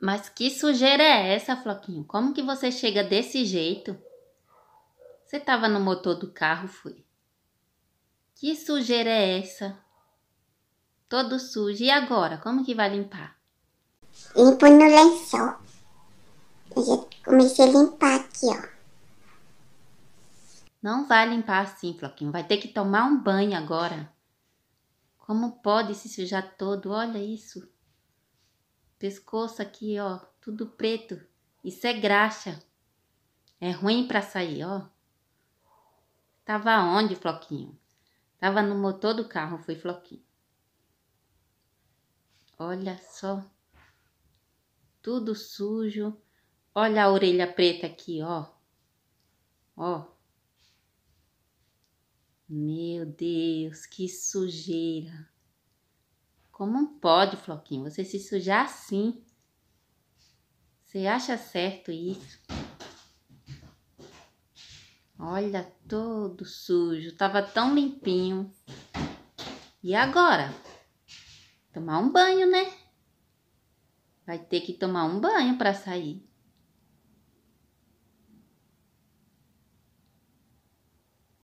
Mas que sujeira é essa, Floquinho? Como que você chega desse jeito? Você tava no motor do carro, foi? Que sujeira é essa? Todo sujo. E agora? Como que vai limpar? Limpo no lençol. Eu já comecei a limpar aqui, ó. Não vai limpar assim, Floquinho. Vai ter que tomar um banho agora. Como pode se sujar todo? Olha isso. Pescoço aqui, ó, tudo preto. Isso é graxa. É ruim para sair, ó. Tava onde, Floquinho? Tava no motor do carro, foi Floquinho. Olha só. Tudo sujo. Olha a orelha preta aqui, ó. Ó. Meu Deus, que sujeira. Como pode, Floquinho, você se sujar assim? Você acha certo isso? Olha, todo sujo, tava tão limpinho. E agora? Tomar um banho, né? Vai ter que tomar um banho para sair.